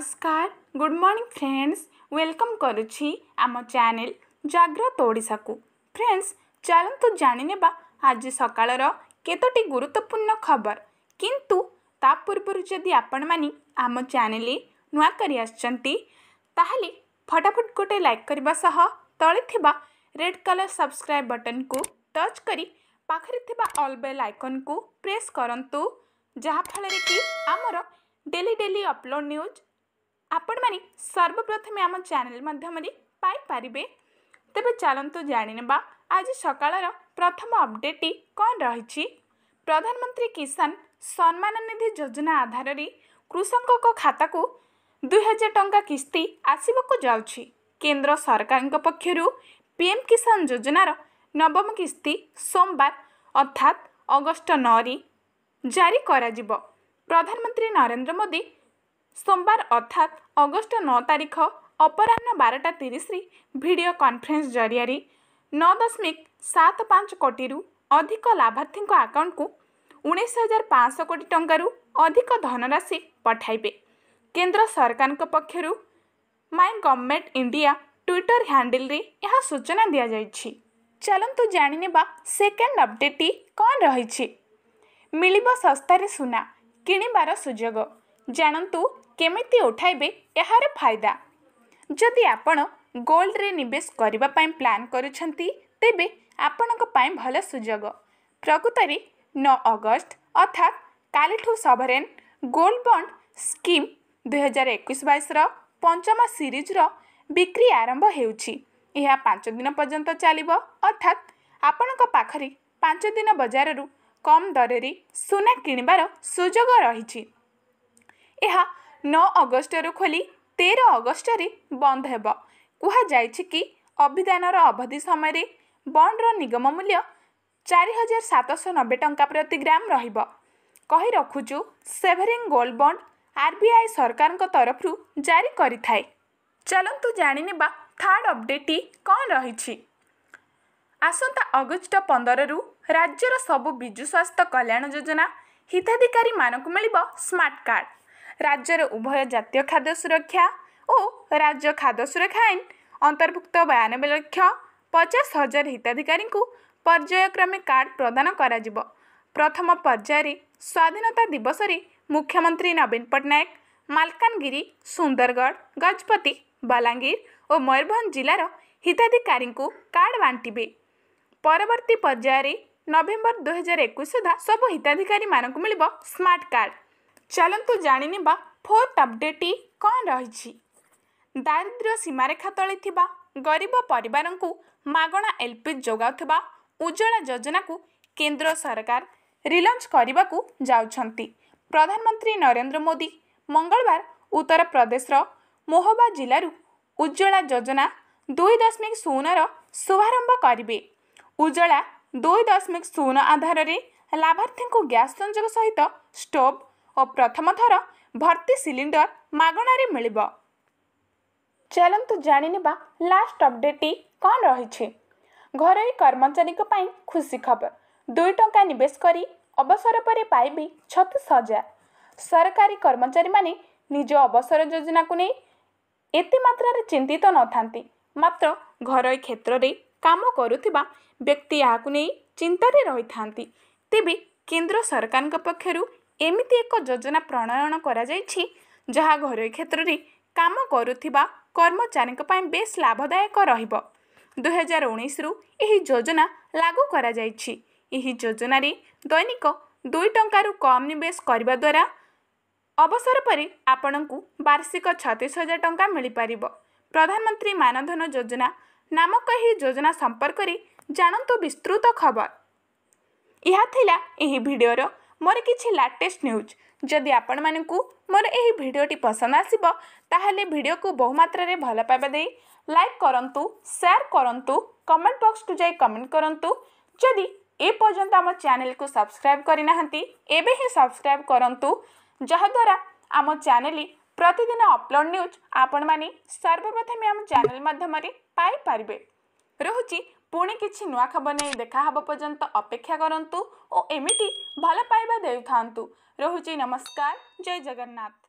ନମସ୍କାର good morning friends welcome କରୁଛି ଆମ ଚ୍ୟାନେଲ୍ ଜାଗ୍ରତ ଓଡ଼ିଶାକୁ ଫ୍ରେଣ୍ଡସ୍ ଚାଲନ୍ତୁ ଜାଣିନେବା ଆଜି ସକାଳର କେତୋଟି ଗୁରୁତ୍ୱପୂର୍ଣ୍ଣ ଖବର କିନ୍ତୁ ତା ପୂର୍ବରୁ ଯଦି ଆପଣମାନେ ଆମ ଚ୍ୟାନେଲ୍ ନୂଆ କରି ଆସିଛନ୍ତି ତାହେଲେ ଫଟାଫଟ ଗୋଟେ ଲାଇକ୍ କରିବା ସହ ତଳେ ଥିବା ରେଡ୍ କଲର୍ ସବସ୍କ୍ରାଇବ୍ ବଟନ୍କୁ ଟଚ୍ କରି ପାଖରେ ଥିବା ଅଲ୍ ବେଲ୍ ଆଇକନ୍କୁ ପ୍ରେସ୍ କରନ୍ତୁ ଯାହାଫଳରେ କି ଆମର ଡେଲି ଡେଲି ଅପଲୋଡ଼ ନ୍ୟୁଜ୍ ଆପଣମାନେ ସର୍ବପ୍ରଥମେ ଆମ ଚ୍ୟାନେଲ୍ ମାଧ୍ୟମରେ ପାଇପାରିବେ ତେବେ ଚାଲନ୍ତୁ ଜାଣିନେବା ଆଜି ସକାଳର ପ୍ରଥମ ଅପଡେଟ୍ଟି କ'ଣ ରହିଛି ପ୍ରଧାନମନ୍ତ୍ରୀ କିଷାନ ସମ୍ମାନ ନିଧି ଯୋଜନା ଆଧାରରେ କୃଷକଙ୍କ ଖାତାକୁ ଦୁଇ ହଜାର ଟଙ୍କା କିସ୍ତି ଆସିବାକୁ ଯାଉଛି କେନ୍ଦ୍ର ସରକାରଙ୍କ ପକ୍ଷରୁ ପିଏମ୍ କିଷାନ ଯୋଜନାର ନବମ କିସ୍ତି ସୋମବାର ଅର୍ଥାତ୍ ଅଗଷ୍ଟ ନଅରେ ଜାରି କରାଯିବ ପ୍ରଧାନମନ୍ତ୍ରୀ ନରେନ୍ଦ୍ର ମୋଦି ସୋମବାର ଅର୍ଥାତ୍ ଅଗଷ୍ଟ ନଅ ତାରିଖ ଅପରାହ୍ନ ବାରଟା ତିରିଶରେ ଭିଡ଼ିଓ କନ୍ଫରେନ୍ସ ଜରିଆରେ ନଅ ଦଶମିକ ସାତ ପାଞ୍ଚ କୋଟିରୁ ଅଧିକ ଲାଭାର୍ଥୀଙ୍କ ଆକାଉଣ୍ଟକୁ ଉଣେଇଶ ହଜାର ପାଞ୍ଚଶହ କୋଟି ଟଙ୍କାରୁ ଅଧିକ ଧନରାଶି ପଠାଇବେ କେନ୍ଦ୍ର ସରକାରଙ୍କ ପକ୍ଷରୁ ମାଇ ଗଭର୍ଣ୍ଣମେଣ୍ଟ ଇଣ୍ଡିଆ ଟ୍ୱିଟର ହ୍ୟାଣ୍ଡେଲରେ ଏହା ସୂଚନା ଦିଆଯାଇଛି ଚାଲନ୍ତୁ ଜାଣିନେବା ସେକେଣ୍ଡ ଅପଡେଟ୍ଟି କ'ଣ ରହିଛି ମିଳିବ ଶସ୍ତାରେ ସୁନା କିଣିବାର ସୁଯୋଗ ଜାଣନ୍ତୁ କେମିତି ଉଠାଇବେ ଏହାର ଫାଇଦା ଯଦି ଆପଣ ଗୋଲ୍ଡରେ ନିବେଶ କରିବା ପାଇଁ ପ୍ଲାନ୍ କରୁଛନ୍ତି ତେବେ ଆପଣଙ୍କ ପାଇଁ ଭଲ ସୁଯୋଗ ପ୍ରକୃତରେ ନଅ ଅଗଷ୍ଟ ଅର୍ଥାତ୍ କାଲିଠୁ ସଭରେନ୍ ଗୋଲ୍ଡ ବଣ୍ଡ ସ୍କିମ୍ ଦୁଇହଜାର ଏକୋଇଶ ବାଇଶର ପଞ୍ଚମ ସିରିଜ୍ର ବିକ୍ରି ଆରମ୍ଭ ହେଉଛି ଏହା ପାଞ୍ଚ ଦିନ ପର୍ଯ୍ୟନ୍ତ ଚାଲିବ ଅର୍ଥାତ୍ ଆପଣଙ୍କ ପାଖରେ ପାଞ୍ଚ ଦିନ ବଜାରରୁ କମ୍ ଦରରେ ସୁନା କିଣିବାର ସୁଯୋଗ ରହିଛି ଏହା ନଅ ଅଗଷ୍ଟରୁ ଖୋଲି ତେର ଅଗଷ୍ଟରେ ବନ୍ଦ ହେବ କୁହାଯାଇଛି କି ଅଭିଯାନର ଅବଧି ସମୟରେ ବଣ୍ଡର ନିଗମ ମୂଲ୍ୟ ଚାରି ହଜାର ସାତଶହ ନବେ ଟଙ୍କା ପ୍ରତି ଗ୍ରାମ ରହିବ କହି ରଖୁଛୁ sovereign gold bond R B I ସରକାରଙ୍କ ତରଫରୁ ଜାରି କରିଥାଏ ଚାଲନ୍ତୁ ଜାଣିନେବା ଥାର୍ଡ ଅପଡେଟ୍ଟି କ'ଣ ରହିଛି ଆସନ୍ତା ଅଗଷ୍ଟ ପନ୍ଦରରୁ ରାଜ୍ୟର ସବୁ ବିଜୁ ସ୍ୱାସ୍ଥ୍ୟ କଲ୍ୟାଣ ଯୋଜନା ହିତାଧିକାରୀମାନଙ୍କୁ ମିଳିବ ସ୍ମାର୍ଟ କାର୍ଡ଼ राज्यर उभय जितिय खाद्य सुरक्षा और राज्य खाद्य सुरक्षा आईन अंतर्भुक्त बयानबे लक्ष पचास हजार हिताधिकारी पर्यायक्रमे कार्ड प्रदान हो प्रथम पर्यायर स्वाधीनता दिवस मुख्यमंत्री नवीन पट्टनायक मलकानगिरी सुंदरगढ़ गजपति बलांगीर और मयूरभ जिलार हिताधिकारी कार्ड बांटे परवर्ती पर्यायर नवेम्बर दुई हजार एक सुधा सब हिताधिकारी मिल स्मार्ट कार्ड ଚାଲନ୍ତୁ ଜାଣିନେବା ଫୋର୍ଥ ଅପଡେଟ୍ କ'ଣ ରହିଛି ଦାରିଦ୍ର୍ୟ ସୀମାରେଖା ତଳେ ଥିବା ଗରିବ ପରିବାରଙ୍କୁ ମାଗଣା ଏଲ୍ ପି ଜି ଯୋଗାଉଥିବା ଉଜ୍ଜଳା ଯୋଜନାକୁ କେନ୍ଦ୍ର ସରକାର ରିଲଞ୍ଚ କରିବାକୁ ଯାଉଛନ୍ତି ପ୍ରଧାନମନ୍ତ୍ରୀ ନରେନ୍ଦ୍ର ମୋଦି ମଙ୍ଗଳବାର ଉତ୍ତରପ୍ରଦେଶର ମୋହବା ଜିଲ୍ଲାରୁ ଉଜ୍ଜଳା ଯୋଜନା ଦୁଇ ଦଶମିକ ଶୂନର ଶୁଭାରମ୍ଭ କରିବେ ଉଜ୍ଜଳା ଦୁଇ ଦଶମିକ ଶୂନ ଆଧାରରେ ଲାଭାର୍ଥୀଙ୍କୁ ଗ୍ୟାସ୍ ସଂଯୋଗ ସହିତ ଷ୍ଟୋଭ୍ ଓ ପ୍ରଥମଥର ଭର୍ତ୍ତି ସିଲିଣ୍ଡର ମାଗଣାରେ ମିଳିବ ଚାଲନ୍ତୁ ଜାଣିନେବା ଲାଷ୍ଟ ଅପଡେଟ୍ଟି କ'ଣ ରହିଛି ଘରୋଇ କର୍ମଚାରୀଙ୍କ ପାଇଁ ଖୁସି ଖବର ଦୁଇ ଟଙ୍କା ନିବେଶ କରି ଅବସର ପରେ ପାଇବି ଛତିଶ ହଜାର ସରକାରୀ କର୍ମଚାରୀମାନେ ନିଜ ଅବସର ଯୋଜନାକୁ ନେଇ ଏତେ ମାତ୍ରାରେ ଚିନ୍ତିତ ନଥାନ୍ତି ମାତ୍ର ଘରୋଇ କ୍ଷେତ୍ରରେ କାମ କରୁଥିବା ବ୍ୟକ୍ତି ଏହାକୁ ନେଇ ଚିନ୍ତାରେ ରହିଥାନ୍ତି ତେବେ କେନ୍ଦ୍ର ସରକାରଙ୍କ ପକ୍ଷରୁ ଏମିତି ଏକ ଯୋଜନା ପ୍ରଣୟନ କରାଯାଇଛି ଯାହା ଘରୋଇ କ୍ଷେତ୍ରରେ କାମ କରୁଥିବା କର୍ମଚାରୀଙ୍କ ପାଇଁ ବେଶ୍ ଲାଭଦାୟକ ରହିବ ଦୁଇହଜାର ଉଣେଇଶରୁ ଏହି ଯୋଜନା ଲାଗୁ କରାଯାଇଛି ଏହି ଯୋଜନାରେ ଦୈନିକ ଦୁଇ ଟଙ୍କାରୁ କମ୍ ନିବେଶ କରିବା ଦ୍ୱାରା ଅବସର ପରେ ଆପଣଙ୍କୁ ବାର୍ଷିକ ଛତିଶ ହଜାର ଟଙ୍କା ମିଳିପାରିବ ପ୍ରଧାନମନ୍ତ୍ରୀ ମାନଧନ ଯୋଜନା ନାମକ ଏହି ଯୋଜନା ସମ୍ପର୍କରେ ଜାଣନ୍ତୁ ବିସ୍ତୃତ ଖବର ଏହା ଥିଲା ଏହି ଭିଡ଼ିଓର ମୋର କିଛି ଲାଟେଷ୍ଟ ନ୍ୟୁଜ୍ ଯଦି ଆପଣମାନଙ୍କୁ ମୋର ଏହି ଭିଡ଼ିଓଟି ପସନ୍ଦ ଆସିବ ତାହେଲେ ଭିଡ଼ିଓକୁ ବହୁମାତ୍ରାରେ ଭଲ ପାଇବା ଦେଇ ଲାଇକ୍ କରନ୍ତୁ ସେୟାର କରନ୍ତୁ କମେଣ୍ଟ ବକ୍ସକୁ ଯାଇ କମେଣ୍ଟ କରନ୍ତୁ ଯଦି ଏପର୍ଯ୍ୟନ୍ତ ଆମ ଚ୍ୟାନେଲକୁ ସବସ୍କ୍ରାଇବ୍ କରିନାହାନ୍ତି ଏବେ ହିଁ ସବସ୍କ୍ରାଇବ୍ କରନ୍ତୁ ଯାହାଦ୍ୱାରା ଆମ ଚ୍ୟାନେଲ ପ୍ରତିଦିନ ଅପଲୋଡ଼ ନ୍ୟୁଜ୍ ଆପଣମାନେ ସର୍ବପ୍ରଥମେ ଆମ ଚ୍ୟାନେଲ ମାଧ୍ୟମରେ ପାଇପାରିବେ ରହୁଛି ପୁଣି କିଛି ନୂଆ ଖବର ନେଇ ଦେଖାହେବା ପର୍ଯ୍ୟନ୍ତ ଅପେକ୍ଷା କରନ୍ତୁ ଓ ଏମିତି ଭଲ ପାଇବା ଦେଉଥାନ୍ତୁ ରହୁଛି ନମସ୍କାର ଜୟ ଜଗନ୍ନାଥ